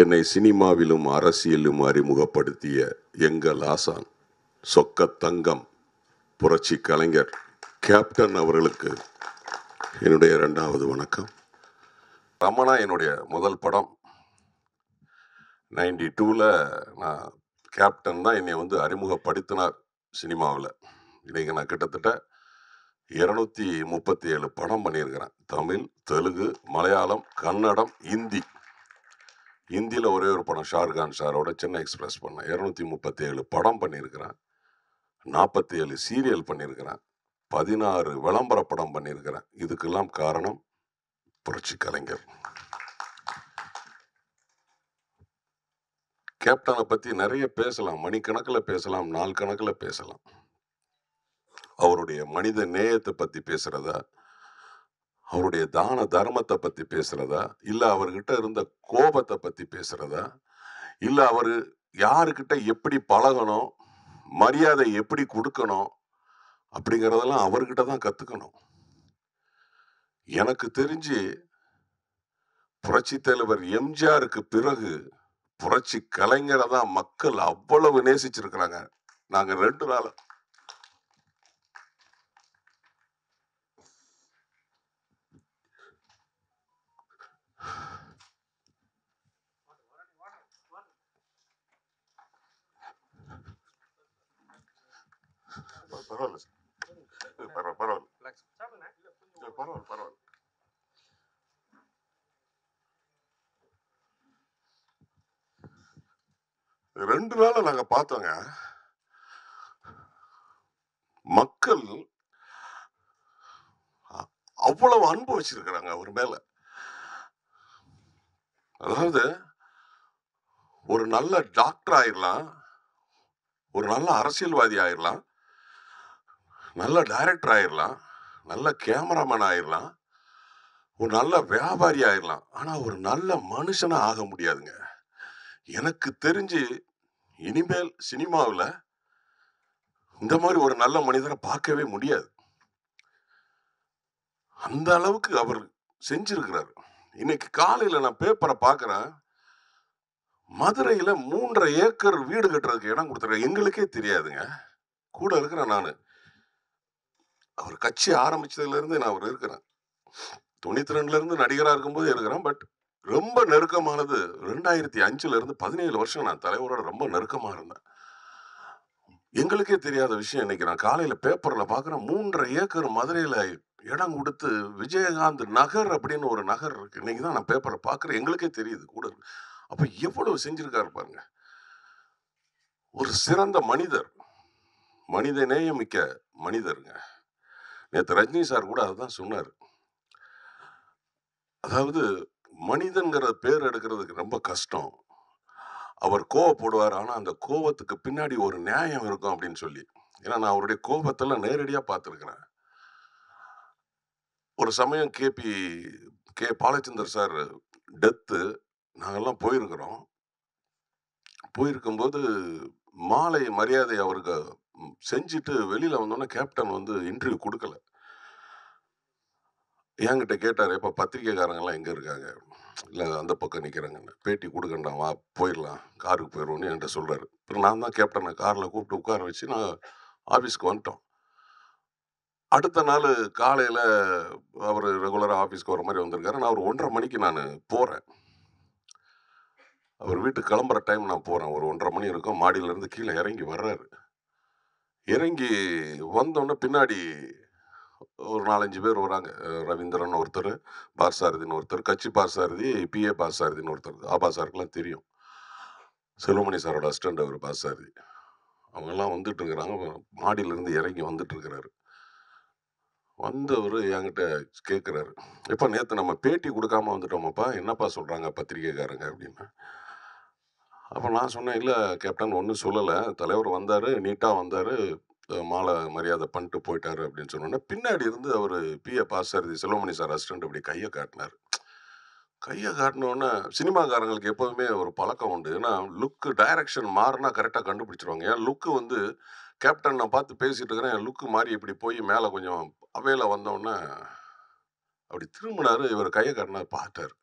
என்னை சினிமாவிலும் அரசியலிலும் அறிமுகப்படுத்திய எங்கள் ஆசான் சொக்க தங்கம் புரட்சி கலைஞர் கேப்டன் அவர்களுக்கு என்னுடைய ரெண்டாவது வணக்கம் ரமணா என்னுடைய முதல் படம் நைன்டி டூவில் நான் கேப்டன் தான் என்னை வந்து அறிமுகப்படுத்தினார் சினிமாவில் இன்றைக்கி நான் கிட்டத்தட்ட இரநூத்தி முப்பத்தி ஏழு படம் பண்ணியிருக்கிறேன் தமிழ் தெலுங்கு மலையாளம் கன்னடம் இந்தி ஹிந்தியில் ஒரே ஒரு படம் ஷாருக்கான் சாரோட சென்னை எக்ஸ்பிரஸ் பண்ணேன் இரநூத்தி முப்பத்தி ஏழு படம் பண்ணியிருக்கிறேன் நாற்பத்தி ஏழு சீரியல் பண்ணியிருக்கிறேன் பதினாறு விளம்பர படம் பண்ணியிருக்கிறேன் இதுக்கெல்லாம் காரணம் புரட்சி கலைஞர் கேப்டனை பற்றி நிறைய பேசலாம் மணிக்கணக்கில் பேசலாம் நாள் கணக்கில் பேசலாம் அவருடைய மனித நேயத்தை பற்றி பேசுகிறதா அவருடைய தான தர்மத்தை பற்றி பேசுகிறதா இல்லை அவர்கிட்ட இருந்த கோபத்தை பற்றி பேசுகிறதா இல்லை அவர் யாருக்கிட்ட எப்படி பழகணும் மரியாதை எப்படி கொடுக்கணும் அப்படிங்கிறதெல்லாம் அவர்கிட்ட தான் கற்றுக்கணும் எனக்கு தெரிஞ்சு புரட்சி தலைவர் எம்ஜிஆருக்கு பிறகு புரட்சி கலைஞரை தான் மக்கள் அவ்வளவு நேசிச்சிருக்கிறாங்க நாங்கள் ரெண்டு நாள் பரவாயில்ல eh, parol பரவாயில்ல பரவாயில்ல பரவாயில்ல பரவாயில்ல ரெண்டு நாள் நாங்கள் பார்த்தோங்க மக்கள் அவ்வளவு அன்பு அவர் மேல அதாவது ஒரு நல்ல டாக்டர் ஆயிடலாம் ஒரு நல்ல அரசியல்வாதி ஆயிடலாம் நல்ல டைரக்டர் ஆயிடலாம் நல்ல கேமராமேன் ஆயிடலாம் ஒரு நல்ல வியாபாரி ஆயிடலாம் ஆனால் ஒரு நல்ல மனுஷனாக ஆக முடியாதுங்க எனக்கு தெரிஞ்சு இனிமேல் சினிமாவில் இந்த மாதிரி ஒரு நல்ல மனிதரை பார்க்கவே முடியாது அந்த அளவுக்கு அவர் செஞ்சிருக்கிறார் இன்னைக்கு காலையில் நான் பேப்பரை பார்க்குறேன் மதுரையில் மூன்றரை ஏக்கர் வீடு கட்டுறதுக்கு இடம் கொடுத்துருக்கேன் எங்களுக்கே தெரியாதுங்க கூட இருக்கிறேன் நான் அவர் கட்சி ஆரம்பிச்சதுலேருந்து நான் அவர் இருக்கிறேன் தொண்ணூத்தி ரெண்டுலேருந்து நடிகராக இருக்கும்போது இருக்கிறேன் பட் ரொம்ப நெருக்கமானது ரெண்டாயிரத்தி அஞ்சுலேருந்து பதினேழு வருஷம் நான் தலைவரோட ரொம்ப நெருக்கமாக இருந்தேன் எங்களுக்கே தெரியாத விஷயம் இன்னைக்கு நான் காலையில் பேப்பரில் பார்க்குறேன் மூன்றரை ஏக்கர் மதுரையில் இடம் கொடுத்து விஜயகாந்த் நகர் அப்படின்னு ஒரு நகர் இருக்கு இன்னைக்கு தான் நான் பேப்பரை பார்க்குறேன் எங்களுக்கே தெரியுது கூட அப்போ எவ்வளவு செஞ்சுருக்காரு பாருங்க ஒரு சிறந்த மனிதர் மனித நேயமிக்க மனிதருங்க நேற்று ரஜினி சார் கூட அதுதான் சொன்னார் அதாவது மனிதன்கிற பேர் எடுக்கிறதுக்கு ரொம்ப கஷ்டம் அவர் கோவப்படுவார் ஆனால் அந்த கோவத்துக்கு பின்னாடி ஒரு நியாயம் இருக்கும் அப்படின்னு சொல்லி ஏன்னா நான் அவருடைய கோபத்தெல்லாம் நேரடியாக பார்த்துருக்குறேன் ஒரு சமயம் KB K Balachander sir death நாங்கள்லாம் போயிருக்கிறோம் போயிருக்கும்போது மாலை மரியாதை அவருக்கு செஞ்சுட்டு வெளியில் வந்தோன்னே கேப்டன் வந்து இன்டர்வியூ கொடுக்கல என்கிட்ட கேட்டார் இப்போ பத்திரிக்கைக்காரங்கெல்லாம் எங்கே இருக்காங்க இல்லை அந்த பக்கம் நிற்கிறாங்கன்னு பேட்டி கொடுக்கண்டா வா போயிடலாம் காருக்கு போயிடுவோன்னு என்கிட்ட சொல்கிறாரு அப்புறம் நான் தான் கேப்டனை காரில் கூப்பிட்டு உட்கார வச்சு நான் ஆஃபீஸ்க்கு வந்துட்டோம் அடுத்த நாள் காலையில் அவர் ரெகுலராக ஆஃபீஸ்க்கு வர மாதிரி வந்திருக்காரு நான் ஒரு ஒன்றரை மணிக்கு நான் போகிறேன் அவர் வீட்டுக்கு கிளம்புற டைம் நான் போகிறேன் ஒரு ஒன்றரை மணி இருக்கும் மாடியிலேருந்து கீழே இறங்கி வர்றாரு இறங்கி வந்தோடனே பின்னாடி ஒரு நாலஞ்சு பேர் வராங்க ரவீந்திரன் ஒருத்தர் பாரசாரதின்னு ஒருத்தர் கட்சி பாரசாரதி பிஏ பாரசாரதின்னு ஒருத்தர் ஆபா சாருக்கெலாம் தெரியும் செல்வமணி சாரோட அசிஸ்டண்ட் அவர் பாரசாரதி அவங்கெல்லாம் வந்துட்டு இருக்கிறாங்க மாடியிலேருந்து இறங்கி வந்துட்டு இருக்கிறாரு வந்தவர் என்கிட்ட கேட்குறாரு இப்போ நேற்று நம்ம பேட்டி கொடுக்காம வந்துட்டோமாப்பா என்னப்பா சொல்கிறாங்க பத்திரிகைக்காரங்க அப்படின்னு அப்போ நான் சொன்னேன் இல்லை கேப்டன் ஒன்றும் சொல்லலை தலைவர் வந்தார் நீட்டாக வந்தார் மாலை மரியாதை பண்ணிட்டு போயிட்டாரு அப்படின்னு சொன்னோன்னே பின்னாடி இருந்து அவர் பிஏ பாசாரதி செல்வமணி சார் அசிஸ்டன்ட் அப்படி கையை காட்டினார் கையை காட்டினோன்னே சினிமாக்காரங்களுக்கு எப்போதுமே ஒரு பழக்கம் உண்டு ஏன்னா லுக்கு டைரக்ஷன் மாறினா கரெக்டாக கண்டுபிடிச்சிருவாங்க ஏன் லுக்கு வந்து கேப்டன் நான் பார்த்து பேசிகிட்டு இருக்கிறேன் என் லுக்கு மாறி இப்படி போய் மேலே கொஞ்சம் அவையில் வந்தோடனே அப்படி திரும்பினார் இவர் கையை காட்டினார் பார்த்தார்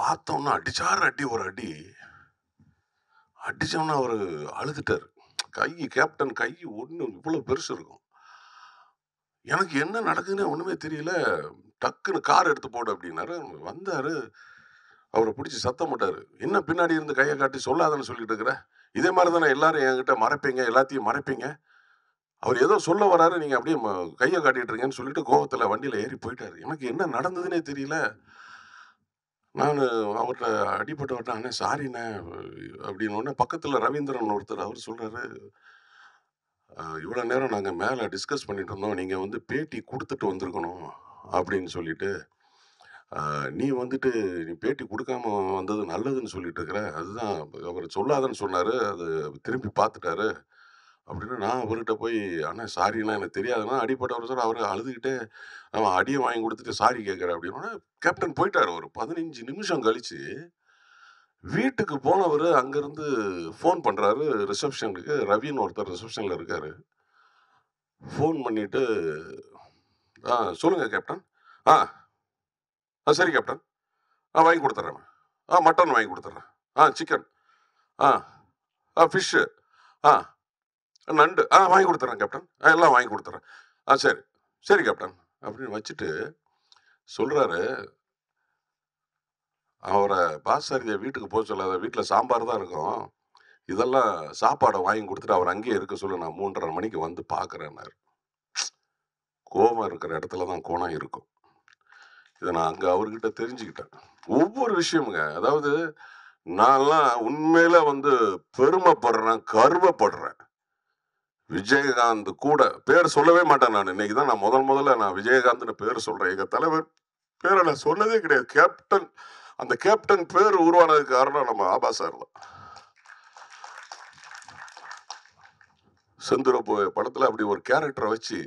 பார்த்தோன்னா அடிச்சார் அடி ஒரு அடி அடித்தோன்னா அவர் அழுதுட்டார் கை கேப்டன் கை ஒன்று இவ்வளோ பெருசு இருக்கும் எனக்கு என்ன நடக்குதுன்னு ஒன்றுமே தெரியல டக்குன்னு கார் எடுத்து போடு அப்படின்னாரு வந்தார் அவரை பிடிச்சி சத்தம் போட்டார் என்ன பின்னாடி இருந்து கையை காட்டி சொல்லாதன்னு சொல்லிட்டு இருக்கிறேன் இதே மாதிரி தானே எல்லாரும் என்கிட்ட மறைப்பீங்க எல்லாத்தையும் மறைப்பீங்க அவர் ஏதோ சொல்ல வராரு நீங்கள் அப்படியே கையை காட்டிட்டுருங்கன்னு சொல்லிட்டு கோவத்தில் வண்டியில் ஏறி போயிட்டார் எனக்கு என்ன நடந்ததுன்னே தெரியல நான் அவர்கிட்ட அடிபட்ட அண்ணே சாரிண்ணே அப்படின்னு உடனே பக்கத்தில் ரவீந்திரன் ஒருத்தர் அவர் சொல்கிறாரு இவ்வளோ நேரம் நாங்கள் மேலே டிஸ்கஸ் பண்ணிகிட்டு இருந்தோம் நீங்கள் வந்து பேட்டி கொடுத்துட்டு வந்திருக்கணும் அப்படின்னு சொல்லிட்டு நீ வந்துட்டு நீ பேட்டி கொடுக்காம வந்தது நல்லதுன்னு சொல்லிட்டு இருக்கிற அதுதான் அவர் சொல்லாதன்னு சொன்னார் அது திரும்பி பார்த்துட்டாரு அப்படின்னு நான் அவர்கிட்ட போய் அண்ணா சாரின்னா எனக்கு தெரியாதுன்னா அடிப்பட்ட ஒரு சார் அவர் அழுதுகிட்டே அவன் அடியை வாங்கி கொடுத்துட்டு சாரி கேட்குற அப்படின்னா கேப்டன் போயிட்டார் ஒரு பதினஞ்சு நிமிஷம் கழிச்சு வீட்டுக்கு போனவர் அங்கேருந்து ஃபோன் பண்ணுறாரு ரிசப்ஷனுக்கு ரவின்னு ஒருத்தர் ரிசப்ஷனில் இருக்கார் ஃபோன் பண்ணிவிட்டு ஆ சொல்லுங்கள் கேப்டன் ஆ ஆ சரி கேப்டன் ஆ வாங்கி கொடுத்துட்றேன் ஆ மட்டன் வாங்கி கொடுத்துட்றேன் ஆ சிக்கன் ஆ ஆ ஃபிஷ்ஷு ஆ நண்டு ஆ வாங்கி கொடுத்துட்றேன் கேப்டன் எல்லாம் வாங்கி கொடுத்துட்றேன் ஆ சரி சரி கேப்டன் அப்படின்னு வச்சுட்டு சொல்கிறாரு அவரை பாசாரியை வீட்டுக்கு போக சொல்லாத வீட்டில் சாம்பார் தான் இருக்கும் இதெல்லாம் சாப்பாடை வாங்கி கொடுத்துட்டு அவர் அங்கேயே இருக்க சொல்லு நான் மூன்றரை மணிக்கு வந்து பார்க்குறேன்னாரு கோபம் இருக்கிற இடத்துல தான் கோணம் இருக்கும் இதை நான் அங்கே அவர்கிட்ட தெரிஞ்சுக்கிட்டேன் ஒவ்வொரு விஷயமுங்க அதாவது நான்லாம் உண்மையில் வந்து பெருமைப்படுறேன் கருவப்படுறேன் விஜயகாந்த் கூட பேர் சொல்லவே மாட்டேன் நான் இன்னைக்கு தான் நான் முதல் முதல்ல நான் விஜயகாந்த்னு பேர் சொல்கிறேன் எங்கள் தலைவர் பேரை நான் சொன்னதே கிடையாது கேப்டன் அந்த கேப்டன் பேர் உருவானதுக்கு காரணம் நம்ம ஆபா சார் தான் செந்துர படத்தில் அப்படி ஒரு கேரக்டரை வச்சு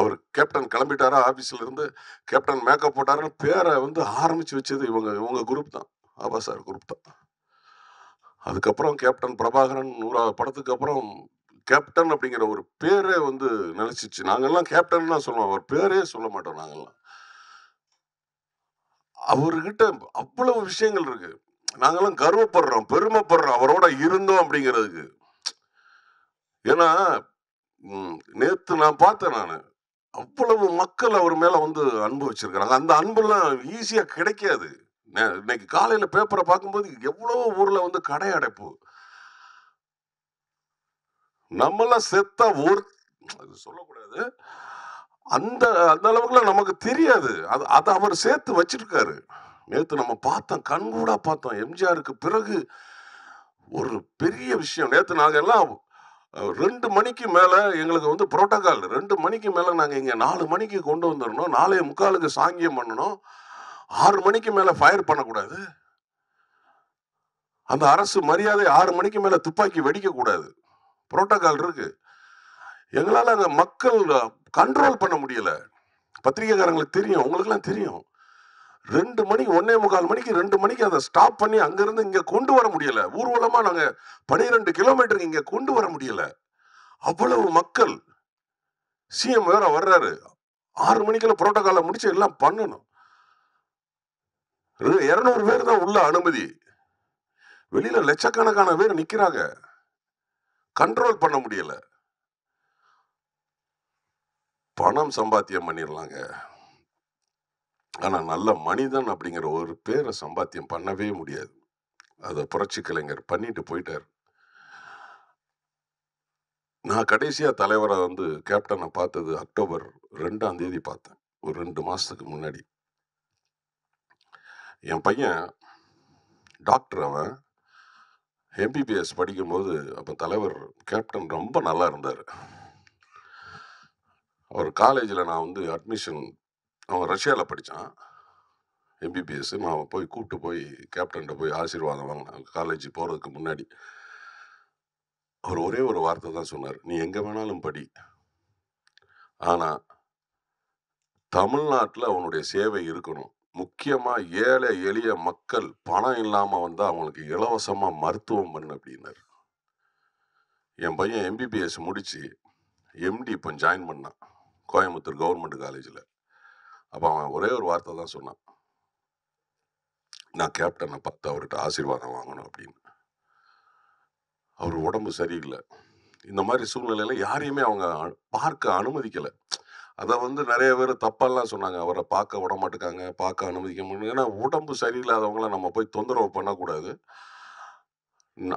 அவர் கேப்டன் கிளம்பிட்டாரா ஆஃபீஸில் இருந்து கேப்டன் மேக்கப் போட்டாருன்னு பேரை வந்து ஆரம்பித்து வச்சது இவங்க இவங்க குரூப் தான் ஆபா சார் குரூப் தான் அதுக்கப்புறம் கேப்டன் பிரபாகரன் நூறாவது படத்துக்கு அப்புறம் கேப்டன் அப்படிங்கிற ஒரு பேரே வந்து நினைச்சிச்சு நாங்கள்லாம் கேப்டன்லாம் சொல்லுவோம் அவர் பேரே சொல்ல மாட்டோம் நாங்கள்லாம் அவர்கிட்ட அவ்வளவு விஷயங்கள் இருக்கு நாங்கெல்லாம் கர்வப்படுறோம் பெருமைப்படுறோம் அவரோட இருந்தோம் அப்படிங்கிறதுக்கு ஏன்னா நேற்று நான் பார்த்தேன் நான் அவ்வளவு மக்கள் அவர் மேலே வந்து அன்பு வச்சிருக்கிறாங்க அந்த அன்புலாம் ஈஸியாக கிடைக்காது இன்னைக்கு காலையில் பேப்பரை பார்க்கும்போது எவ்வளோ ஊரில் வந்து கடை அடைப்பு நம்மளாம் செத்த ஊர் சொல்லக்கூடாது அந்த அந்த அளவுக்குலாம் நமக்கு தெரியாது அது அதை அவர் சேர்த்து வச்சிருக்காரு நேற்று நம்ம பார்த்தோம் கூட பார்த்தோம் எம்ஜிஆருக்கு பிறகு ஒரு பெரிய விஷயம் நேற்று நாங்கள் எல்லாம் ரெண்டு மணிக்கு மேலே எங்களுக்கு வந்து புரோட்டோக்கால் ரெண்டு மணிக்கு மேலே நாங்கள் இங்கே நாலு மணிக்கு கொண்டு வந்துடணும் நாலே முக்காலுக்கு சாங்கியம் பண்ணணும் ஆறு மணிக்கு மேலே ஃபயர் பண்ணக்கூடாது அந்த அரசு மரியாதை ஆறு மணிக்கு மேலே துப்பாக்கி வெடிக்கக்கூடாது புரோட்டோகால் இருக்கு எங்களால் அந்த மக்கள் கண்ட்ரோல் பண்ண முடியல பத்திரிகைக்காரங்களுக்கு தெரியும் உங்களுக்குலாம் தெரியும் ரெண்டு மணி ஒன்னே முக்கால் மணிக்கு ரெண்டு மணிக்கு அதை ஸ்டாப் பண்ணி அங்கேருந்து இங்கே கொண்டு வர முடியல ஊர்வலமாக நாங்கள் பனிரெண்டு கிலோமீட்டருக்கு இங்கே கொண்டு வர முடியல அவ்வளவு மக்கள் சிஎம் வேற வர்றாரு ஆறு மணிக்கெல்லாம் புரோட்டோகாலை முடிச்சு எல்லாம் பண்ணணும் இருநூறு பேர் தான் உள்ள அனுமதி வெளியில லட்சக்கணக்கான பேர் நிக்கிறாங்க கண்ட்ரோல் பண்ண முடியல பணம் சம்பாத்தியம் பண்ணிடலாங்க ஆனா நல்ல மனிதன் அப்படிங்கிற ஒரு பேரை சம்பாத்தியம் பண்ணவே முடியாது அதை புரட்சி கலைஞர் பண்ணிட்டு போயிட்டார் நான் கடைசியாக தலைவரை வந்து கேப்டனை பார்த்தது அக்டோபர் ரெண்டாம் தேதி பார்த்தேன் ஒரு ரெண்டு மாதத்துக்கு முன்னாடி என் பையன் டாக்டர் அவன் எம்பிபிஎஸ் படிக்கும்போது அப்போ தலைவர் கேப்டன் ரொம்ப நல்லா இருந்தார் அவர் காலேஜில் நான் வந்து அட்மிஷன் அவன் ரஷ்யாவில் படித்தான் எம்பிபிஎஸ் நான் போய் கூப்பிட்டு போய் கேப்டன்கிட்ட போய் ஆசீர்வாதம் வாங்கினேன் காலேஜ் போகிறதுக்கு முன்னாடி அவர் ஒரே ஒரு வார்த்தை தான் சொன்னார் நீ எங்கே வேணாலும் படி ஆனால் தமிழ்நாட்டில் அவனுடைய சேவை இருக்கணும் முக்கியமா ஏழை எளிய மக்கள் பணம் இல்லாம வந்து அவங்களுக்கு இலவசமா மருத்துவம் பண்ணு அப்படின்னாரு என் பையன் எம்பிபிஎஸ் முடிச்சு எம்டி இப்போ ஜாயின் பண்ணான் கோயம்புத்தூர் கவர்மெண்ட் காலேஜில் அப்போ அவன் ஒரே ஒரு வார்த்தை தான் சொன்னான் நான் கேப்டனை பார்த்து அவர்கிட்ட ஆசீர்வாதம் வாங்கணும் அப்படின்னு அவர் உடம்பு சரியில்லை இந்த மாதிரி சூழ்நிலையில் யாரையுமே அவங்க பார்க்க அனுமதிக்கலை அதை வந்து நிறைய பேர் தப்பெல்லாம் சொன்னாங்க அவரை பார்க்க விட மாட்டேங்காங்க பார்க்க அனுமதிக்க முடியும் ஏன்னா உடம்பு சரியில்லாதவங்கள நம்ம போய் தொந்தரவு பண்ணக்கூடாது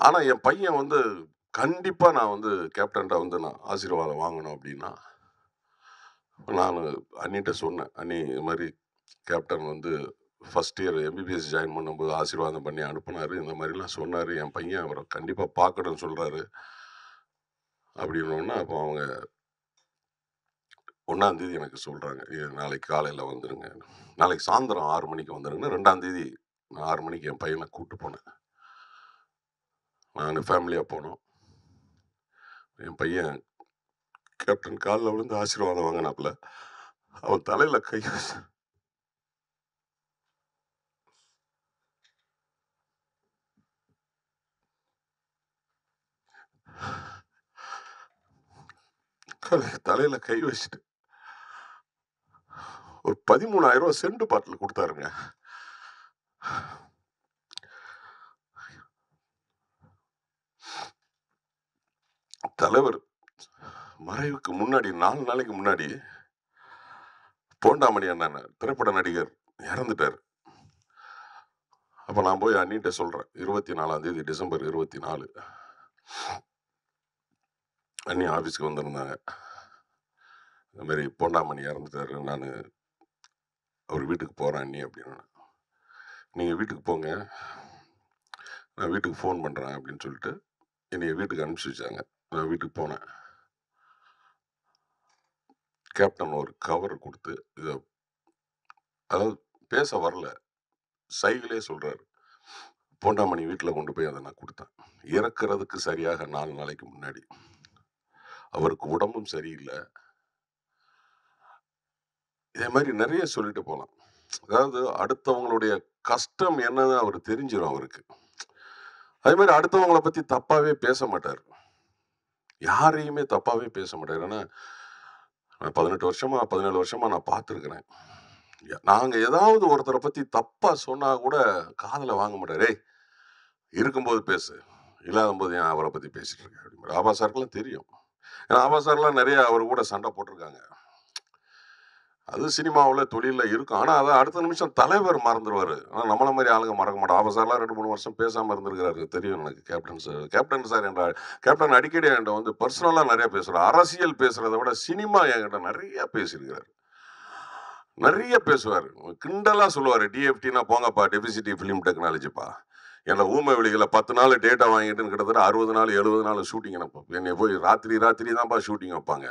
ஆனால் என் பையன் வந்து கண்டிப்பாக நான் வந்து கேப்டன்கிட்ட வந்து நான் ஆசீர்வாதம் வாங்கணும் அப்படின்னா நான் அண்ணிட்ட சொன்னேன் அண்ணி இது மாதிரி கேப்டன் வந்து ஃபஸ்ட் இயர் எம்பிபிஎஸ் ஜாயின் பண்ணும்போது ஆசீர்வாதம் பண்ணி அனுப்புனார் இந்த மாதிரிலாம் சொன்னார் என் பையன் அவரை கண்டிப்பாக பார்க்கணும்னு சொல்கிறாரு அப்படின்னோன்னா அப்போ அவங்க ஒன்றாந்தேதி எனக்கு சொல்கிறாங்க நாளைக்கு காலையில் வந்துடுங்க நாளைக்கு சாயந்தரம் ஆறு மணிக்கு ரெண்டாம் ரெண்டாந்தேதி நான் ஆறு மணிக்கு என் பையனை கூப்பிட்டு போனேன் நான் ஃபேமிலியாக போனோம் என் பையன் கேப்டன் காலில் விழுந்து ஆசீர்வாதம் வாங்கினாப்புல அவன் தலையில் கை தலையில் கை வச்சுட்டு ஒரு பதிமூணாயிரம் ரூபா செண்டு பாட்டில் கொடுத்தாருங்க தலைவர் மறைவுக்கு முன்னாடி நாலு நாளைக்கு முன்னாடி போண்டாமணி அண்ணன் திரைப்பட நடிகர் இறந்துட்டார் அப்போ நான் போய் அண்ணிட்ட சொல்கிறேன் இருபத்தி நாலாம் தேதி டிசம்பர் இருபத்தி நாலு அண்ணி ஆஃபீஸ்க்கு வந்திருந்தாங்க இந்த மாதிரி போண்டாமணி இறந்துட்டாரு நான் அவர் வீட்டுக்கு போகிறேன் நீ அப்படின்னு நீங்கள் வீட்டுக்கு போங்க நான் வீட்டுக்கு ஃபோன் பண்ணுறேன் அப்படின்னு சொல்லிட்டு என்னைய வீட்டுக்கு அனுப்பிச்சி வச்சாங்க நான் வீட்டுக்கு போனேன் கேப்டன் ஒரு கவர் கொடுத்து இதை அதாவது பேச வரல சைகிளே சொல்கிறாரு போண்டாமணி வீட்டில் கொண்டு போய் அதை நான் கொடுத்தேன் இறக்கிறதுக்கு சரியாக நாலு நாளைக்கு முன்னாடி அவருக்கு உடம்பும் சரியில்லை இதே மாதிரி நிறைய சொல்லிட்டு போகலாம் அதாவது அடுத்தவங்களுடைய கஷ்டம் என்னன்னு அவர் தெரிஞ்சிடும் அவருக்கு அதே மாதிரி அடுத்தவங்களை பற்றி தப்பாகவே பேச மாட்டார் யாரையுமே தப்பாகவே பேச மாட்டார் ஏன்னா நான் பதினெட்டு வருஷமாக பதினேழு வருஷமாக நான் பார்த்துருக்குறேன் நாங்கள் ஏதாவது ஒருத்தரை பற்றி தப்பாக சொன்னால் கூட காதில் வாங்க மாட்டார் ஏய் இருக்கும்போது பேசு இல்லாத போது ஏன் அவரை பற்றி பேசிகிட்டு இருக்கேன் அப்படின்னு ஆபா சாருக்கெல்லாம் தெரியும் ஏன்னா ஆபா சார்லாம் நிறைய அவர் கூட சண்டை போட்டிருக்காங்க அது சினிமாவில் தொழிலில் இருக்கும் ஆனால் அதை அடுத்த நிமிஷம் தலைவர் மறந்துடுவார் ஆனால் நம்மளை மாதிரி ஆளுங்க மறக்க மாட்டோம் அவர் சார்லாம் ரெண்டு மூணு வருஷம் பேசாமல் இருந்திருக்கிறாரு தெரியும் எனக்கு கேப்டன் சார் கேப்டன் சார் என்ற கேப்டன் அடிக்கடி என்கிட்ட வந்து பர்சனலாக நிறையா பேசுகிறார் அரசியல் பேசுகிறத விட சினிமா என்கிட்ட நிறையா பேசியிருக்கிறார் நிறைய பேசுவார் கிண்டலாக சொல்லுவார் டிஎஃப்டினா போங்கப்பா டெபிசிட்டி ஃபிலிம் டெக்னாலஜிப்பா என்னை ஊமை வெளிகளை பத்து நாள் டேட்டா வாங்கிட்டு கிட்டத்தட்ட அறுபது நாள் எழுபது நாள் ஷூட்டிங் என்னை போய் ராத்திரி ராத்திரி தான்ப்பா ஷூட்டிங் வைப்பாங்க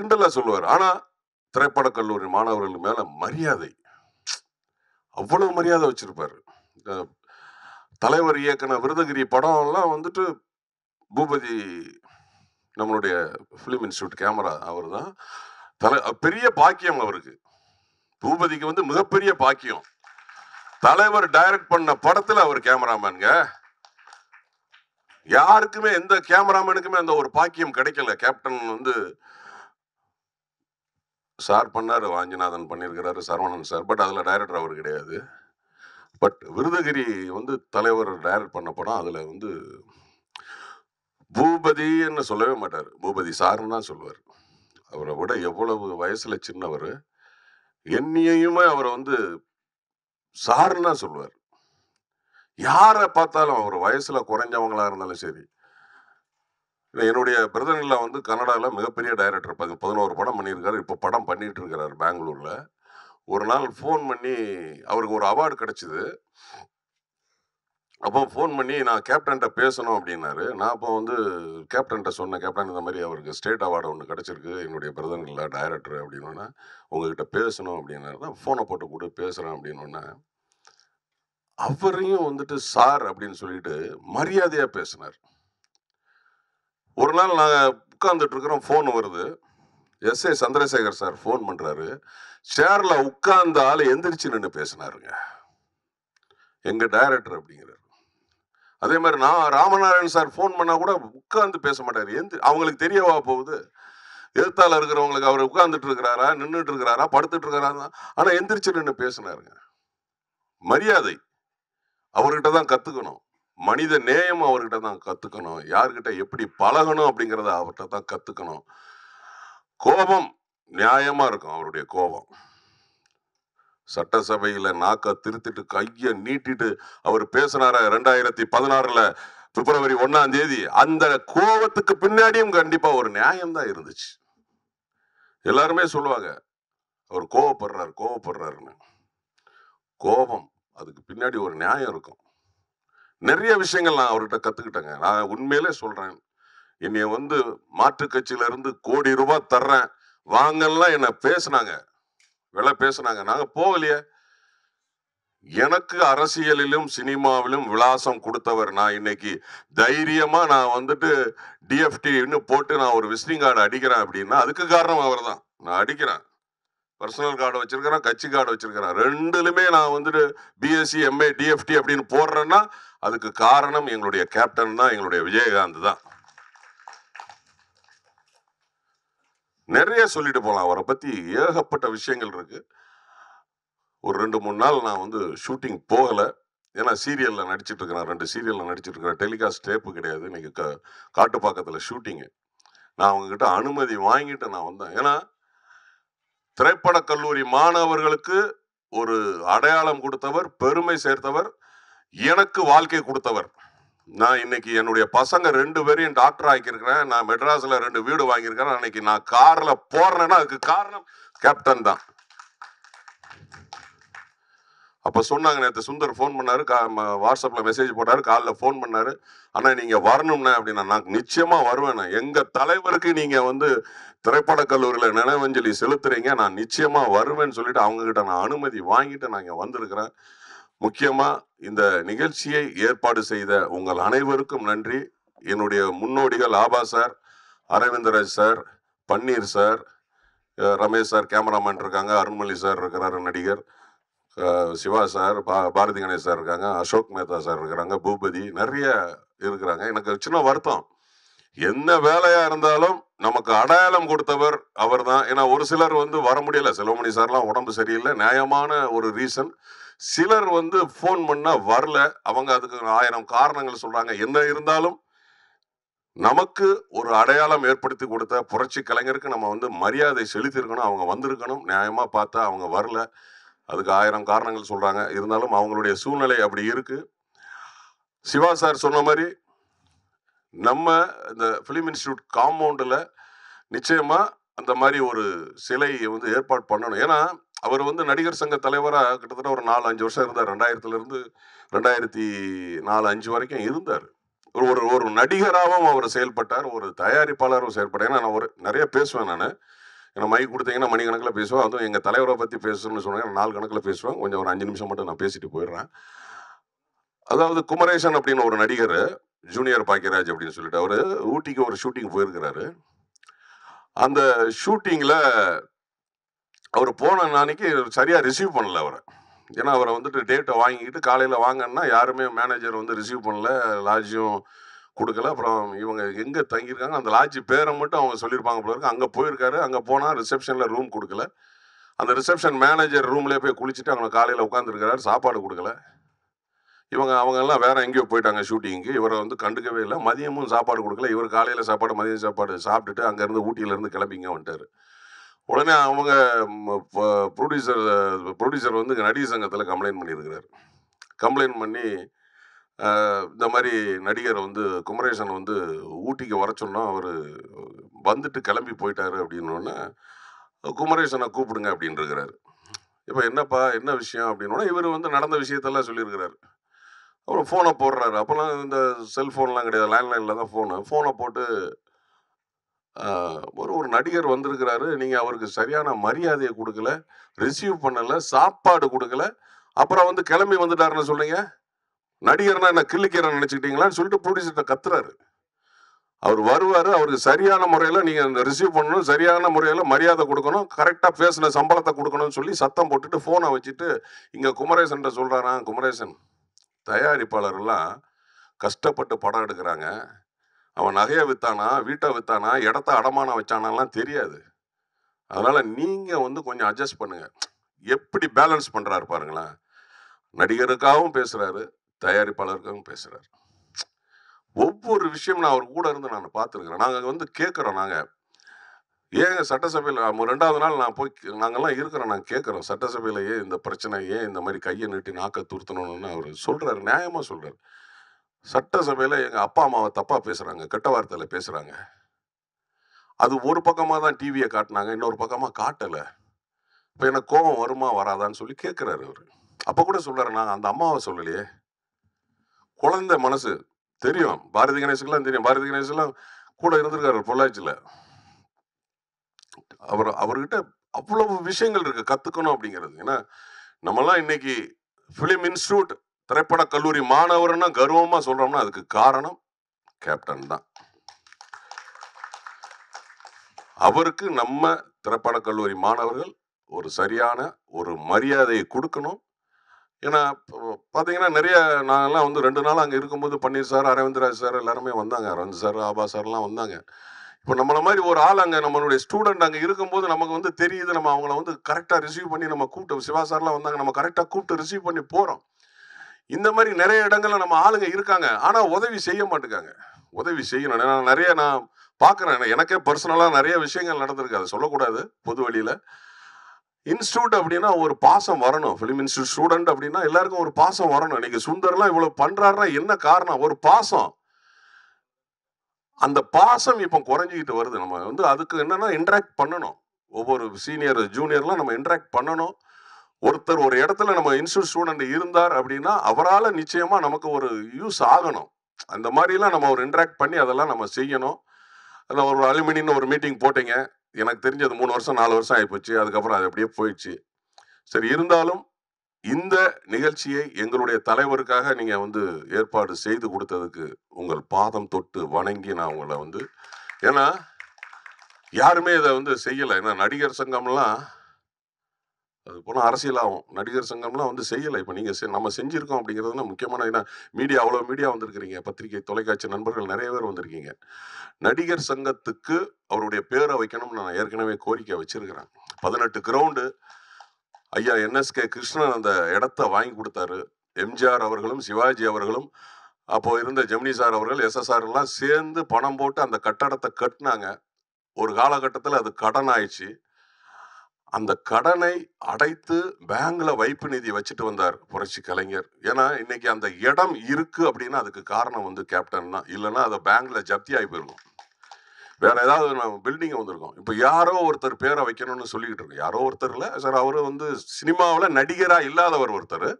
கிண்டலாக சொல்லுவார் ஆனால் திரைப்படக் கல்லூரி மாணவர்கள் மேலே மரியாதை அவ்வளோ மரியாதை வச்சிருப்பார் தலைவர் இயக்குன விருதகிரி படம் எல்லாம் வந்துட்டு பூபதி நம்மளுடைய ஃபிலிம் இன்ஸ்டியூட் கேமரா அவர் தான் தலை பெரிய பாக்கியம் அவருக்கு பூபதிக்கு வந்து மிகப்பெரிய பாக்கியம் தலைவர் டைரக்ட் பண்ண படத்தில் அவர் கேமராமேனுங்க யாருக்குமே எந்த கேமராமேனுக்குமே அந்த ஒரு பாக்கியம் கிடைக்கல கேப்டன் வந்து சார் பண்ணார் வாஞ்சிநாதன் பண்ணியிருக்கிறாரு சரவணன் சார் பட் அதில் டைரக்டர் அவர் கிடையாது பட் விருதகிரி வந்து தலைவர் டைரக்ட் பண்ண படம் அதில் வந்து பூபதின்னு சொல்லவே மாட்டார் பூபதி சார்னு தான் சொல்லுவார் அவரை விட எவ்வளவு வயசில் சின்னவர் என்னையுமே அவரை வந்து சார்னு தான் சொல்லுவார் யாரை பார்த்தாலும் அவர் வயசில் குறைஞ்சவங்களாக இருந்தாலும் சரி என்னுடைய பிரதர்களில் வந்து கனடாவில் மிகப்பெரிய டைரக்டர் இருப்பாங்க பதினோரு படம் பண்ணியிருக்காரு இப்போ படம் பண்ணிகிட்டு இருக்கிறார் பெங்களூரில் ஒரு நாள் ஃபோன் பண்ணி அவருக்கு ஒரு அவார்டு கிடச்சிது அப்போ ஃபோன் பண்ணி நான் கேப்டன்கிட்ட பேசணும் அப்படின்னாரு நான் அப்போ வந்து கேப்டன்கிட்ட சொன்னேன் கேப்டன் இந்த மாதிரி அவருக்கு ஸ்டேட் அவார்டு ஒன்று கிடச்சிருக்கு என்னுடைய பிரதர்களில் டைரக்டர் அப்படின்னா உங்ககிட்ட பேசணும் அப்படின்னாரு தான் ஃபோனை போட்டு கூட பேசுகிறேன் அப்படின்னோடனே அவரையும் வந்துட்டு சார் அப்படின்னு சொல்லிட்டு மரியாதையாக பேசினார் ஒரு நாள் நாங்கள் உட்காந்துட்ருக்குறோம் ஃபோன் வருது S A Chandrasekhar sir phone பண்ணுறாரு சேரில் உட்கார்ந்த ஆள் எந்திரிச்சு நின்று பேசினாருங்க எங்கள் டைரக்டர் அப்படிங்கிறார் அதே மாதிரி நான் ராமநாராயண் சார் ஃபோன் பண்ணால் கூட உட்காந்து பேச மாட்டார் எந்த அவங்களுக்கு தெரியவா போகுது எழுத்தாளர் இருக்கிறவங்களுக்கு அவர் உட்காந்துட்டு இருக்கிறாரா நின்றுட்டு இருக்கிறாரா படுத்துட்டு இருக்கிறாரா ஆனால் எந்திரிச்சு நின்று பேசினாருங்க மரியாதை அவர்கிட்ட தான் கற்றுக்கணும் மனித நேயம் அவர்கிட்ட தான் கற்றுக்கணும் யார்கிட்ட எப்படி பழகணும் அப்படிங்கிறத அவர்கிட்ட தான் கற்றுக்கணும் கோபம் நியாயமாக இருக்கும் அவருடைய கோபம் சட்டசபையில் நாக்க திருத்திட்டு கையை நீட்டிட்டு அவர் பேசினார ரெண்டாயிரத்தி பதினாறில் பிப்ரவரி ஒன்றாம் தேதி அந்த கோபத்துக்கு பின்னாடியும் கண்டிப்பாக ஒரு நியாயம்தான் இருந்துச்சு எல்லாருமே சொல்லுவாங்க அவர் கோவப்படுறார் கோவப்படுறாருன்னு கோபம் அதுக்கு பின்னாடி ஒரு நியாயம் இருக்கும் நிறைய விஷயங்கள் நான் அவர்கிட்ட கற்றுக்கிட்டேங்க நான் உண்மையிலே சொல்கிறேன் என்னை வந்து கட்சியில இருந்து கோடி ரூபாய் தர்றேன் வாங்கலாம் என்னை பேசினாங்க விலை பேசினாங்க நாங்கள் போகலையே எனக்கு அரசியலிலும் சினிமாவிலும் விலாசம் கொடுத்தவர் நான் இன்னைக்கு தைரியமாக நான் வந்துட்டு டிஎஃப்டின்னு போட்டு நான் ஒரு விசிட்டிங் கார்டு அடிக்கிறேன் அப்படின்னா அதுக்கு காரணம் அவர் தான் நான் அடிக்கிறேன் பர்சனல் கார்டு வச்சிருக்கிறேன் கட்சி கார்டு வச்சிருக்கிறேன் ரெண்டுலுமே நான் வந்துட்டு பிஎஸ்சி எம்ஏ டிஎஃப்டி அப்படின்னு போடுறேன்னா அதுக்கு காரணம் எங்களுடைய கேப்டன் தான் எங்களுடைய விஜயகாந்த் தான் நிறைய சொல்லிட்டு போகலாம் அவரை பற்றி ஏகப்பட்ட விஷயங்கள் இருக்கு ஒரு ரெண்டு மூணு நாள் நான் வந்து ஷூட்டிங் போகலை ஏன்னா சீரியலில் நடிச்சிட்டு இருக்கிறேன் ரெண்டு சீரியலில் நடிச்சிட்டு இருக்கிறேன் டெலிகாஸ்ட் டேப்பு கிடையாது இன்னைக்கு காட்டுப்பாக்கத்துல ஷூட்டிங்கு நான் அவங்கக்கிட்ட அனுமதி வாங்கிட்டு நான் வந்தேன் ஏன்னா திரைப்படக் கல்லூரி மாணவர்களுக்கு ஒரு அடையாளம் கொடுத்தவர் பெருமை சேர்த்தவர் எனக்கு வாழ்க்கை கொடுத்தவர் நான் இன்னைக்கு என்னுடைய பசங்க ரெண்டு பேரையும் டாக்டர் ஆக்கியிருக்கிறேன் நான் மெட்ராஸில் ரெண்டு வீடு வாங்கியிருக்கிறேன் அன்னைக்கு நான் காரில் போறேன்னா அதுக்கு காரணம் கேப்டன் தான் அப்போ சொன்னாங்க நேற்று சுந்தர் ஃபோன் பண்ணார் கா வாட்ஸ்அப்பில் மெசேஜ் போட்டார் காலில் ஃபோன் பண்ணார் ஆனால் நீங்கள் வரணும்னே அப்படின்னா நான் நிச்சயமாக வருவேண்ணே எங்கள் தலைவருக்கு நீங்கள் வந்து திரைப்பட கல்லூரியில் நினைவஞ்சலி செலுத்துறீங்க நான் நிச்சயமாக வருவேன்னு சொல்லிட்டு அவங்கக்கிட்ட நான் அனுமதி வாங்கிட்டு நான் இங்கே வந்திருக்கிறேன் முக்கியமாக இந்த நிகழ்ச்சியை ஏற்பாடு செய்த உங்கள் அனைவருக்கும் நன்றி என்னுடைய முன்னோடிகள் ஆபா sir Aravindraj sir Panneer sir Ramesh sir cameraman இருக்காங்க அருண்மொழி சார் இருக்கிறார் நடிகர் சிவா சார் பா பாரதி கணேஷ் சார் இருக்காங்க அசோக் மேத்தா சார் இருக்கிறாங்க பூபதி நிறைய இருக்கிறாங்க எனக்கு சின்ன வருத்தம் என்ன வேலையா இருந்தாலும் நமக்கு அடையாளம் கொடுத்தவர் அவர் தான் ஏன்னா ஒரு சிலர் வந்து வர முடியல செல்வமணி சார்லாம் உடம்பு சரியில்லை நியாயமான ஒரு ரீசன் சிலர் வந்து ஃபோன் பண்ணால் வரல அவங்க அதுக்கு ஆயிரம் காரணங்கள் சொல்கிறாங்க என்ன இருந்தாலும் நமக்கு ஒரு அடையாளம் ஏற்படுத்தி கொடுத்த புரட்சி கலைஞருக்கு நம்ம வந்து மரியாதை செலுத்தியிருக்கணும் அவங்க வந்திருக்கணும் நியாயமாக பார்த்தா அவங்க வரல அதுக்கு ஆயிரம் காரணங்கள் சொல்கிறாங்க இருந்தாலும் அவங்களுடைய சூழ்நிலை அப்படி இருக்குது சிவா சார் சொன்ன மாதிரி நம்ம இந்த ஃபிலிம் இன்ஸ்டியூட் காம்பவுண்டில் நிச்சயமாக அந்த மாதிரி ஒரு சிலை வந்து ஏற்பாடு பண்ணணும் ஏன்னா அவர் வந்து நடிகர் சங்க தலைவராக கிட்டத்தட்ட ஒரு நாலு அஞ்சு வருஷம் இருந்தார் ரெண்டாயிரத்துலேருந்து ரெண்டாயிரத்தி நாலு அஞ்சு வரைக்கும் இருந்தார் ஒரு ஒரு நடிகராகவும் அவர் செயல்பட்டார் ஒரு தயாரிப்பாளரும் செயல்பட்டார் ஏன்னா நான் ஒரு நிறைய பேசுவேன் நான் எனக்கு மைக் கொடுத்தீங்கன்னா மணி கணக்கில் பேசுவேன் அதுவும் எங்கள் தலைவரை பற்றி பேசணும்னு சொன்னாங்க நாலு கணக்கில் பேசுவேன் கொஞ்சம் ஒரு அஞ்சு நிமிஷம் மட்டும் நான் பேசிட்டு போயிடுறேன் அதாவது குமரேசன் அப்படின்னு ஒரு நடிகர் ஜூனியர் பாக்கியராஜ் அப்படின்னு சொல்லிட்டு அவர் ஊட்டிக்கு ஒரு ஷூட்டிங் போயிருக்கிறாரு அந்த ஷூட்டிங்கில் அவர் போன அன்னைக்கு சரியாக ரிசீவ் பண்ணல அவரை ஏன்னா அவரை வந்துட்டு டேட்டை வாங்கிக்கிட்டு காலையில் வாங்கன்னா யாருமே மேனேஜர் வந்து ரிசீவ் பண்ணல லாட்ஜும் கொடுக்கல அப்புறம் இவங்க எங்கே தங்கியிருக்காங்க அந்த லாட்ஜி பேரை மட்டும் அவங்க சொல்லியிருப்பாங்க போல இருக்கு அங்கே போயிருக்காரு அங்கே போனால் ரிசப்ஷனில் ரூம் கொடுக்கல அந்த ரிசப்ஷன் மேனேஜர் ரூம்லேயே போய் குளிச்சுட்டு அவங்க காலையில் உட்காந்துருக்கிறாரு சாப்பாடு கொடுக்கல இவங்க அவங்கெல்லாம் வேறு எங்கேயோ போயிட்டாங்க ஷூட்டிங்க்கு இவரை வந்து கண்டுக்கவே இல்லை மதியமும் சாப்பாடு கொடுக்கல இவர் காலையில் சாப்பாடு மதியம் சாப்பாடு சாப்பிட்டுட்டு அங்கேருந்து ஊட்டியிலேருந்து கிளம்பிங்க வந்துட்டார் உடனே அவங்க ப்ரொடியூசர் ப்ரொடியூசர் வந்து நடிகர் சங்கத்தில் கம்ப்ளைண்ட் பண்ணியிருக்கிறார் கம்ப்ளைண்ட் பண்ணி இந்த மாதிரி நடிகர் வந்து குமரேசன் வந்து ஊட்டிக்கு வர சொன்னால் அவர் வந்துட்டு கிளம்பி போயிட்டாரு அப்படின்னோடனே குமரேசனை கூப்பிடுங்க அப்படின்ட்டுருக்கிறாரு இப்போ என்னப்பா என்ன விஷயம் அப்படின்னா இவர் வந்து நடந்த விஷயத்தெல்லாம் சொல்லியிருக்கிறாரு அப்புறம் ஃபோனை போடுறாரு அப்போல்லாம் இந்த செல்ஃபோன்லாம் கிடையாது லேண்ட்லைனில் தான் ஃபோனு ஃபோனை போட்டு ஒரு ஒரு நடிகர் வந்திருக்கிறாரு நீங்கள் அவருக்கு சரியான மரியாதையை கொடுக்கல ரிசீவ் பண்ணலை சாப்பாடு கொடுக்கல அப்புறம் வந்து கிளம்பி வந்துட்டாருன்னு சொல்லுங்கள் நடிகர்னா என்ன கிள்ளிக்கிறேன் நினச்சிக்கிட்டீங்களான்னு சொல்லிட்டு ப்ரொடியூசர் கத்துறாரு அவர் வருவார் அவருக்கு சரியான முறையில் நீங்கள் ரிசீவ் பண்ணணும் சரியான முறையில் மரியாதை கொடுக்கணும் கரெக்டாக பேசின சம்பளத்தை கொடுக்கணும்னு சொல்லி சத்தம் போட்டுட்டு ஃபோனை வச்சுட்டு இங்கே குமரேசன் சொல்கிறாரான் குமரேசன் தயாரிப்பாளர்லாம் கஷ்டப்பட்டு படம் எடுக்கிறாங்க அவன் நகையை விற்றானா வீட்டை விற்றானா இடத்த அடமானம் வச்சானாலாம் தெரியாது அதனால் நீங்கள் வந்து கொஞ்சம் அட்ஜஸ்ட் பண்ணுங்கள் எப்படி பேலன்ஸ் பண்ணுறாரு பாருங்களேன் நடிகருக்காகவும் பேசுகிறாரு தயாரிப்பாளருக்கும் பேசுகிறார் ஒவ்வொரு விஷயம் நான் அவர் கூட இருந்து நான் பார்த்துருக்குறேன் நாங்கள் வந்து கேட்குறோம் நாங்கள் ஏங்க சட்டசபையில் ரெண்டாவது நாள் நான் போய் நாங்கள்லாம் இருக்கிறோம் நாங்கள் கேட்குறோம் சட்டசபையில் ஏன் இந்த பிரச்சனை ஏன் இந்த மாதிரி கையை நீட்டி நாக்க துருத்தணும்னு அவர் சொல்கிறாரு நியாயமாக சொல்கிறார் சட்டசபையில் எங்கள் அப்பா அம்மாவை தப்பாக பேசுகிறாங்க கெட்ட வார்த்தையில் பேசுகிறாங்க அது ஒரு பக்கமாக தான் டிவியை காட்டினாங்க இன்னொரு பக்கமாக காட்டலை இப்போ எனக்கு கோபம் வருமா வராதான்னு சொல்லி கேட்குறாரு அவர் அப்போ கூட சொல்கிறார் நாங்கள் அந்த அம்மாவை சொல்லலையே குழந்தை மனசு தெரியும் பாரதி கணேசுக்கெல்லாம் தெரியும் பாரதி கணேசுலாம் கூட இருந்திருக்காரு பொள்ளாச்சியில் அவர் அவர்கிட்ட அவ்வளவு விஷயங்கள் இருக்குது கற்றுக்கணும் அப்படிங்கிறது ஏன்னா நம்மலாம் இன்னைக்கு ஃபிலிம் இன்ஸ்டியூட் திரைப்பட கல்லூரி மாணவர்னா கர்வமாக சொல்கிறோம்னா அதுக்கு காரணம் கேப்டன் தான் அவருக்கு நம்ம திரைப்பட கல்லூரி மாணவர்கள் ஒரு சரியான ஒரு மரியாதையை கொடுக்கணும் ஏன்னா பார்த்தீங்கன்னா நிறைய நாங்கள்லாம் வந்து ரெண்டு நாள் அங்கே இருக்கும்போது பன்னீர் சார் அரவிந்த்ராஜ் சார் எல்லாருமே வந்தாங்க அரவிந்த் சார் ஆபா சார்லாம் வந்தாங்க இப்போ நம்மளை மாதிரி ஒரு ஆள் அங்கே நம்மளுடைய ஸ்டூடெண்ட் அங்கே இருக்கும்போது நமக்கு வந்து தெரியுது நம்ம அவங்கள வந்து கரெக்டாக ரிசீவ் பண்ணி நம்ம கூப்பிட்டு சிவா சார்லாம் வந்தாங்க நம்ம கரெக்டாக கூப்பிட்டு ரிசீவ் பண்ணி போகிறோம் இந்த மாதிரி நிறைய இடங்களில் நம்ம ஆளுங்க இருக்காங்க ஆனால் உதவி செய்ய மாட்டேங்காங்க உதவி செய்யணும் ஏன்னா நிறைய நான் பார்க்குறேன் எனக்கே பர்சனலாக நிறைய விஷயங்கள் நடந்திருக்கு அதை சொல்லக்கூடாது பொது வழியில் இன்ஸ்டியூட் அப்படின்னா ஒரு பாசம் வரணும் ஃபிலிம் இன்ஸ்டியூட் ஸ்டூடெண்ட் அப்படின்னா எல்லாருக்கும் ஒரு பாசம் வரணும் இன்னைக்கு சுந்தர்லாம் இவ்வளோ பண்ணுறாருன்னா என்ன காரணம் ஒரு பாசம் அந்த பாசம் இப்போ குறைஞ்சிக்கிட்டு வருது நம்ம வந்து அதுக்கு என்னென்னா இன்ட்ராக்ட் பண்ணணும் ஒவ்வொரு சீனியர் ஜூனியர்லாம் நம்ம இன்ட்ராக்ட் பண்ணணும் ஒருத்தர் ஒரு இடத்துல நம்ம இன்ஸ்டியூட் ஸ்டூடெண்ட் இருந்தார் அப்படின்னா அவரால் நிச்சயமாக நமக்கு ஒரு யூஸ் ஆகணும் அந்த மாதிரிலாம் நம்ம ஒரு இன்ட்ராக்ட் பண்ணி அதெல்லாம் நம்ம செய்யணும் அதில் ஒரு அலுமினின்னு ஒரு மீட்டிங் போட்டிங்க எனக்கு தெரிஞ்சது அது மூணு வருஷம் நாலு வருஷம் ஆகிப்போச்சு அதுக்கப்புறம் அது அப்படியே போயிடுச்சு சரி இருந்தாலும் இந்த நிகழ்ச்சியை எங்களுடைய தலைவருக்காக நீங்கள் வந்து ஏற்பாடு செய்து கொடுத்ததுக்கு உங்கள் பாதம் தொட்டு வணங்கி நான் உங்களை வந்து ஏன்னா யாருமே இதை வந்து செய்யலை ஏன்னா நடிகர் சங்கம்லாம் அது போல அரசியலாகும் நடிகர் சங்கம்லாம் வந்து செய்யலை இப்போ நீங்கள் நம்ம செஞ்சுருக்கோம் அப்படிங்கிறது முக்கியமான ஏன்னா மீடியா அவ்வளோ மீடியா வந்திருக்கிறீங்க பத்திரிகை தொலைக்காட்சி நண்பர்கள் நிறைய பேர் வந்திருக்கீங்க நடிகர் சங்கத்துக்கு அவருடைய பேரை வைக்கணும்னு நான் ஏற்கனவே கோரிக்கை வச்சிருக்கிறேன் பதினெட்டு கிரவுண்டு ஐயா என்எஸ்கே கிருஷ்ணன் அந்த இடத்த வாங்கி கொடுத்தாரு எம்ஜிஆர் அவர்களும் சிவாஜி அவர்களும் அப்போது இருந்த ஜெமினி சார் அவர்கள் எல்லாம் சேர்ந்து பணம் போட்டு அந்த கட்டடத்தை கட்டினாங்க ஒரு காலகட்டத்தில் அது கடன் ஆயிடுச்சு அந்த கடனை அடைத்து பேங்க்ல வைப்பு நிதி வச்சுட்டு வந்தார் புரட்சி கலைஞர் ஏன்னா இன்னைக்கு அந்த இடம் இருக்கு அப்படின்னா அதுக்கு காரணம் வந்து கேப்டன் தான் இல்லைன்னா அதை பேங்க்ல ஜப்தி ஆகி போயிருக்கும் வேற ஏதாவது நம்ம பில்டிங் வந்திருக்கோம் இப்போ யாரோ ஒருத்தர் பேரை வைக்கணும்னு சொல்லிக்கிட்டு இருக்கோம் யாரோ ஒருத்தர் இல்லை சார் அவர் வந்து சினிமாவில் நடிகராக இல்லாதவர் ஒருத்தர்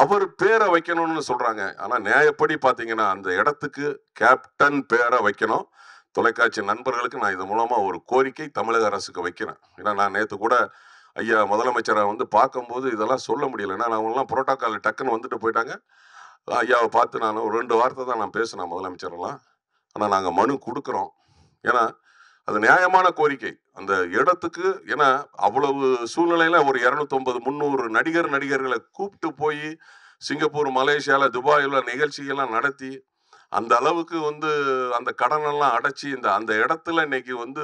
அவர் பேரை வைக்கணும்னு சொல்கிறாங்க ஆனால் நியாயப்படி பார்த்தீங்கன்னா அந்த இடத்துக்கு கேப்டன் பேரை வைக்கணும் தொலைக்காட்சி நண்பர்களுக்கு நான் இது மூலமாக ஒரு கோரிக்கை தமிழக அரசுக்கு வைக்கிறேன் ஏன்னா நான் நேற்று கூட ஐயா முதலமைச்சரை வந்து பார்க்கும்போது இதெல்லாம் சொல்ல முடியல ஏன்னா அவங்களாம் புரோட்டோக்கால் டக்குன்னு வந்துட்டு போயிட்டாங்க ஐயாவை பார்த்து நான் ஒரு ரெண்டு வார்த்தை தான் நான் பேசினேன் முதலமைச்சரெல்லாம் ஆனால் நாங்கள் மனு கொடுக்குறோம் ஏன்னா அது நியாயமான கோரிக்கை அந்த இடத்துக்கு ஏன்னா அவ்வளவு சூழ்நிலையில் ஒரு இரநூத்தொம்பது முந்நூறு நடிகர் நடிகர்களை கூப்பிட்டு போய் சிங்கப்பூர் மலேசியாவில் துபாயில் நிகழ்ச்சிகள்லாம் நடத்தி அந்த அளவுக்கு வந்து அந்த கடனெல்லாம் அடைச்சி இந்த அந்த இடத்துல இன்னைக்கு வந்து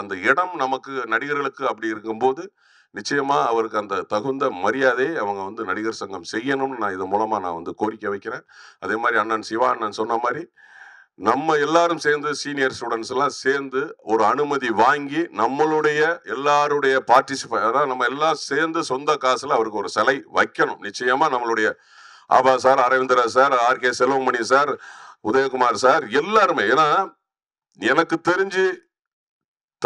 அந்த இடம் நமக்கு நடிகர்களுக்கு அப்படி இருக்கும்போது நிச்சயமாக அவருக்கு அந்த தகுந்த மரியாதையை அவங்க வந்து நடிகர் சங்கம் செய்யணும்னு நான் இது மூலமாக நான் வந்து கோரிக்கை வைக்கிறேன் அதே மாதிரி அண்ணன் சிவா அண்ணன் சொன்ன மாதிரி நம்ம எல்லாரும் சேர்ந்து சீனியர் ஸ்டூடெண்ட்ஸ் எல்லாம் சேர்ந்து ஒரு அனுமதி வாங்கி நம்மளுடைய எல்லாருடைய பார்ட்டிசிபே அதாவது நம்ம எல்லாம் சேர்ந்து சொந்த காசில் அவருக்கு ஒரு சிலை வைக்கணும் நிச்சயமாக நம்மளுடைய ஆபா சார் அரவிந்தரா sir R K Selvamani sir Udayakumar sir எல்லாருமே ஏன்னா எனக்கு தெரிஞ்சு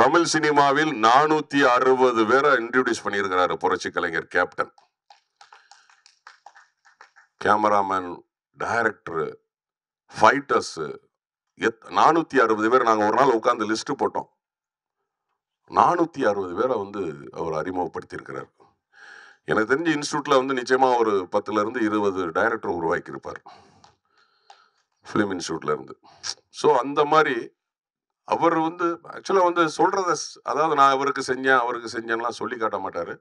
தமிழ் சினிமாவில் நானூத்தி அறுபது பேரை இன்ட்ரடியூஸ் பண்ணியிருக்கிறாரு புரட்சி கலைஞர் கேப்டன் கேமராமேன் டைரக்டரு ஃபைட்டர்ஸ் எத் நானூற்றி அறுபது பேர் நாங்கள் ஒரு நாள் உட்காந்து லிஸ்ட்டு போட்டோம் நானூற்றி அறுபது பேரை வந்து அவர் அறிமுகப்படுத்தியிருக்கிறார் எனக்கு தெரிஞ்சு இன்ஸ்டியூட்டில் வந்து நிச்சயமாக ஒரு பத்துலேருந்து இருபது டைரக்டர் உருவாக்கியிருப்பார் ஃபிலிம் இருந்து ஸோ அந்த மாதிரி அவர் வந்து ஆக்சுவலாக வந்து சொல்கிறத அதாவது நான் அவருக்கு செஞ்சேன் அவருக்கு செஞ்சேன்லாம் சொல்லி காட்ட மாட்டார்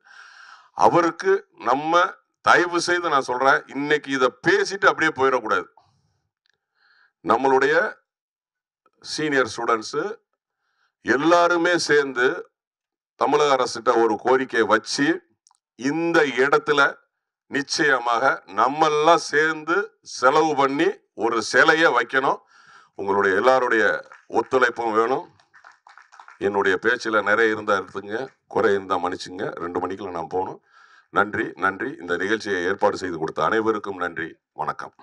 அவருக்கு நம்ம தயவு செய்து நான் சொல்கிறேன் இன்னைக்கு இதை பேசிட்டு அப்படியே போயிடக்கூடாது நம்மளுடைய சீனியர் ஸ்டூடெண்ட்ஸு எல்லாருமே சேர்ந்து தமிழக அரசிட்ட ஒரு கோரிக்கையை வச்சு இந்த இடத்துல நிச்சயமாக நம்மெல்லாம் சேர்ந்து செலவு பண்ணி ஒரு சிலைய வைக்கணும் உங்களுடைய எல்லாருடைய ஒத்துழைப்பும் வேணும் என்னுடைய பேச்சில் நிறைய இருந்தால் எடுத்துங்க குறை இருந்தால் மன்னிச்சுங்க ரெண்டு மணிக்குள்ள நான் போகணும் நன்றி நன்றி இந்த நிகழ்ச்சியை ஏற்பாடு செய்து கொடுத்த அனைவருக்கும் நன்றி வணக்கம்